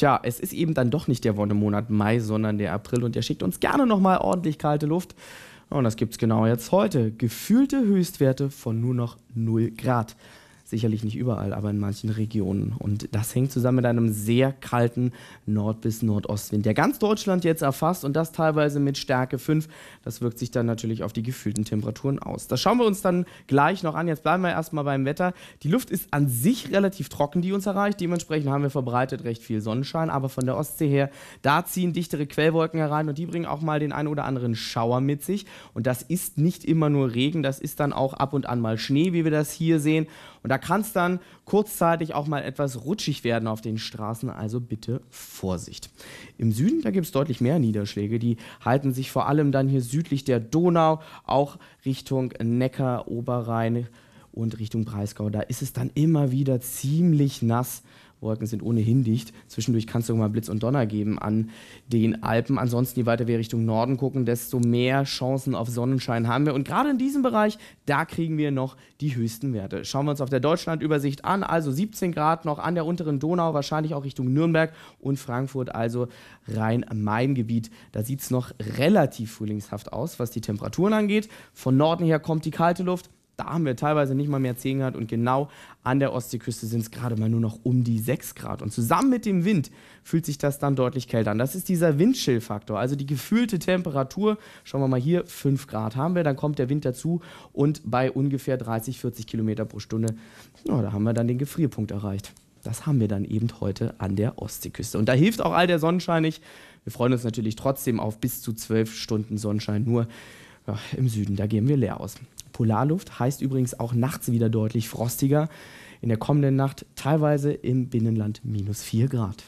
Tja, es ist eben dann doch nicht der Wonnemonat Mai, sondern der April und der schickt uns gerne nochmal ordentlich kalte Luft. Und das gibt es genau jetzt heute. Gefühlte Höchstwerte von nur noch 0 Grad. Sicherlich nicht überall, aber in manchen Regionen. Und das hängt zusammen mit einem sehr kalten Nord- bis Nordostwind, der ganz Deutschland jetzt erfasst und das teilweise mit Stärke 5. Das wirkt sich dann natürlich auf die gefühlten Temperaturen aus. Das schauen wir uns dann gleich noch an. Jetzt bleiben wir erstmal beim Wetter. Die Luft ist an sich relativ trocken, die uns erreicht. Dementsprechend haben wir verbreitet recht viel Sonnenschein, aber von der Ostsee her, da ziehen dichtere Quellwolken herein und die bringen auch mal den einen oder anderen Schauer mit sich. Und das ist nicht immer nur Regen, das ist dann auch ab und an mal Schnee, wie wir das hier sehen. Und da kann es dann kurzzeitig auch mal etwas rutschig werden auf den Straßen, also bitte Vorsicht. Im Süden, da gibt es deutlich mehr Niederschläge, die halten sich vor allem dann hier südlich der Donau, auch Richtung Neckar, Oberrhein und Richtung Breisgau. Da ist es dann immer wieder ziemlich nass. Wolken sind ohnehin dicht. Zwischendurch kann es sogar mal Blitz und Donner geben an den Alpen. Ansonsten, je weiter wir Richtung Norden gucken, desto mehr Chancen auf Sonnenschein haben wir. Und gerade in diesem Bereich, da kriegen wir noch die höchsten Werte. Schauen wir uns auf der Deutschlandübersicht an. Also 17 Grad noch an der unteren Donau, wahrscheinlich auch Richtung Nürnberg und Frankfurt, also Rhein-Main-Gebiet. Da sieht es noch relativ frühlingshaft aus, was die Temperaturen angeht. Von Norden her kommt die kalte Luft. Da haben wir teilweise nicht mal mehr 10 Grad und genau an der Ostseeküste sind es gerade mal nur noch um die 6 Grad. Und zusammen mit dem Wind fühlt sich das dann deutlich kälter an. Das ist dieser windchill also die gefühlte Temperatur. Schauen wir mal hier, 5 Grad haben wir, dann kommt der Wind dazu und bei ungefähr 30, 40 Kilometer pro Stunde, ja, da haben wir dann den Gefrierpunkt erreicht. Das haben wir dann eben heute an der Ostseeküste. Und da hilft auch all der Sonnenschein nicht. Wir freuen uns natürlich trotzdem auf bis zu 12 Stunden Sonnenschein, nur ja, im Süden, da gehen wir leer aus. Polarluft, heißt übrigens auch nachts wieder deutlich frostiger. In der kommenden Nacht teilweise im Binnenland minus 4 Grad.